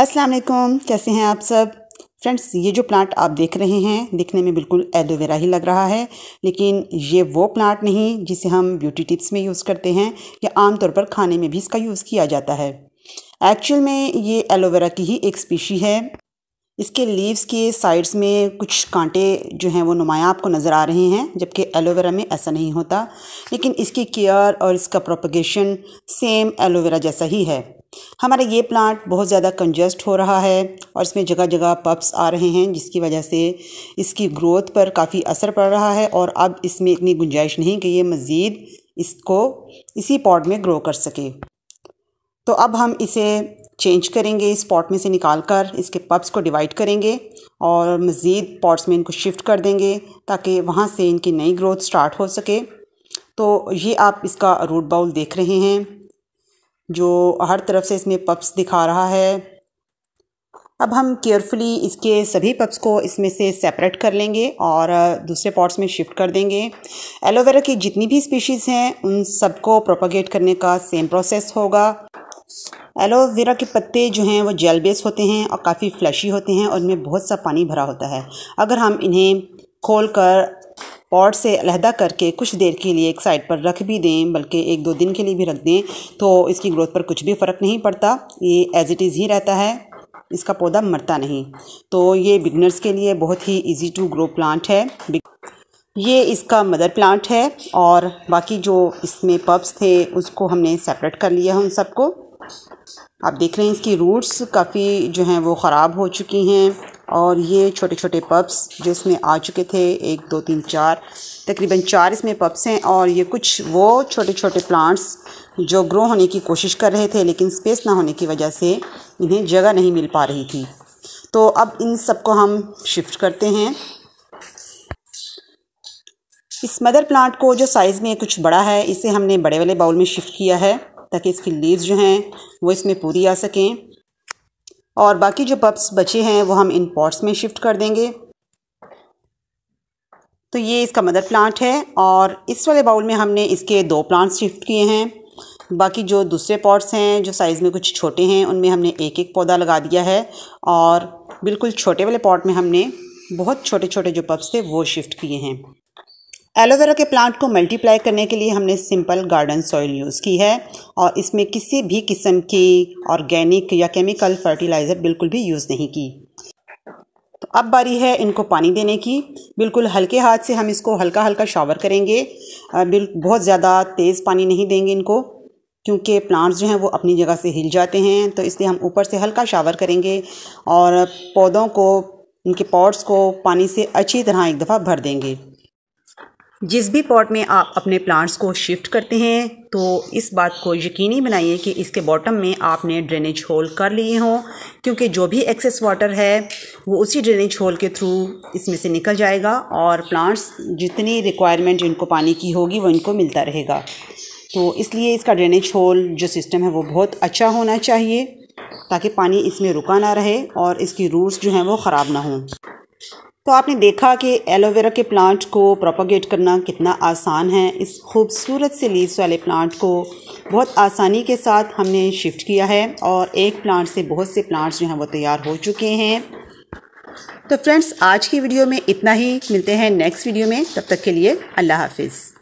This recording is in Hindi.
अस्सलाम वालेकुम कैसे हैं आप सब फ्रेंड्स ये जो प्लांट आप देख रहे हैं दिखने में बिल्कुल एलोवेरा ही लग रहा है लेकिन ये वो प्लांट नहीं जिसे हम ब्यूटी टिप्स में यूज़ करते हैं या आमतौर पर खाने में भी इसका यूज़ किया जाता है एक्चुअल में ये एलोवेरा की ही एक स्पीशी है इसके लीव्स के साइड्स में कुछ कांटे जो हैं वो नुमाया आपको नज़र आ रहे हैं जबकि एलोवेरा में ऐसा नहीं होता लेकिन इसकी केयर और इसका प्रोपगेशन सेम एलोवेरा जैसा ही है हमारा ये प्लांट बहुत ज़्यादा कंजस्ट हो रहा है और इसमें जगह जगह पप्स आ रहे हैं जिसकी वजह से इसकी ग्रोथ पर काफ़ी असर पड़ रहा है और अब इसमें इतनी गुंजाइश नहीं कि ये मज़ीद इसको इसी पॉड में ग्रो कर सके तो अब हम इसे चेंज करेंगे इस पॉट में से निकाल कर इसके पब्स को डिवाइड करेंगे और मज़ीद पॉट्स में इनको शिफ्ट कर देंगे ताकि वहाँ से इनकी नई ग्रोथ स्टार्ट हो सके तो ये आप इसका रूट बाउल देख रहे हैं जो हर तरफ से इसमें पप्स दिखा रहा है अब हम केयरफुली इसके सभी पब्स को इसमें से सेपरेट कर लेंगे और दूसरे पॉट्स में शिफ्ट कर देंगे एलोवेरा की जितनी भी स्पीशीज़ हैं उन सबको प्रोपागेट करने का सेम प्रोसेस होगा एलोवेरा के पत्ते जो हैं वो जेल बेस होते हैं और काफ़ी फ्लैशी होते हैं और इनमें बहुत सा पानी भरा होता है अगर हम इन्हें खोल कर पॉट से अलहदा करके कुछ देर के लिए एक साइड पर रख भी दें बल्कि एक दो दिन के लिए भी रख दें तो इसकी ग्रोथ पर कुछ भी फ़र्क नहीं पड़ता ये एज़ इट इज़ ही रहता है इसका पौधा मरता नहीं तो ये बिगनर्स के लिए बहुत ही इजी टू ग्रो प्लांट है ये इसका मदर प्लांट है और बाकी जो इसमें पब्स थे उसको हमने सेपरेट कर लिया है उन सबको आप देख रहे हैं इसकी रूट्स काफ़ी जो हैं वो ख़राब हो चुकी हैं और ये छोटे छोटे पप्स जो इसमें आ चुके थे एक दो तीन चार तकरीबन चार इसमें पप्स हैं और ये कुछ वो छोटे छोटे प्लांट्स जो ग्रो होने की कोशिश कर रहे थे लेकिन स्पेस ना होने की वजह से इन्हें जगह नहीं मिल पा रही थी तो अब इन सबको हम शिफ्ट करते हैं इस मदर प्लांट को जो साइज़ में कुछ बड़ा है इसे हमने बड़े वाले बाउल में शिफ्ट किया है ताकि इसकी लीव्स जो हैं वो इसमें पूरी आ सकें और बाकी जो पप्स बचे हैं वो हम इन पॉट्स में शिफ्ट कर देंगे तो ये इसका मदर प्लांट है और इस वाले बाउल में हमने इसके दो प्लांट्स शिफ्ट किए हैं बाकी जो दूसरे पॉट्स हैं जो साइज़ में कुछ छोटे हैं उनमें हमने एक एक पौधा लगा दिया है और बिल्कुल छोटे वाले पॉट में हमने बहुत छोटे छोटे जो पप्स थे वो शिफ्ट किए हैं एलोवेरा के प्लांट को मल्टीप्लाई करने के लिए हमने सिंपल गार्डन सॉइल यूज़ की है और इसमें किसी भी किस्म की ऑर्गेनिक या केमिकल फर्टिलाइज़र बिल्कुल भी यूज़ नहीं की तो अब बारी है इनको पानी देने की बिल्कुल हल्के हाथ से हम इसको हल्का हल्का शावर करेंगे बिल बहुत ज़्यादा तेज़ पानी नहीं देंगे इनको क्योंकि प्लांट्स जो हैं वो अपनी जगह से हिल जाते हैं तो इसलिए हम ऊपर से हल्का शावर करेंगे और पौधों को उनके पॉट्स को पानी से अच्छी तरह एक दफ़ा भर देंगे जिस भी पॉट में आप अपने प्लांट्स को शिफ्ट करते हैं तो इस बात को यकीनी बनाइए कि इसके बॉटम में आपने ड्रेनेज होल कर लिए हों क्योंकि जो भी एक्सेस वाटर है वो उसी ड्रेनेज होल के थ्रू इसमें से निकल जाएगा और प्लांट्स जितनी रिक्वायरमेंट इनको पानी की होगी वो इनको मिलता रहेगा तो इसलिए इसका ड्रेनेज होल जो सिस्टम है वो बहुत अच्छा होना चाहिए ताकि पानी इसमें रुका ना रहे और इसकी रूट्स जो हैं वो ख़राब ना हों तो आपने देखा कि एलोवेरा के प्लांट को प्रोपोगेट करना कितना आसान है इस खूबसूरत से लीव्स वाले प्लांट को बहुत आसानी के साथ हमने शिफ्ट किया है और एक प्लांट से बहुत से प्लांट्स जो हैं वो तैयार हो चुके हैं तो फ्रेंड्स आज की वीडियो में इतना ही मिलते हैं नेक्स्ट वीडियो में तब तक के लिए अल्लाह हाफिज़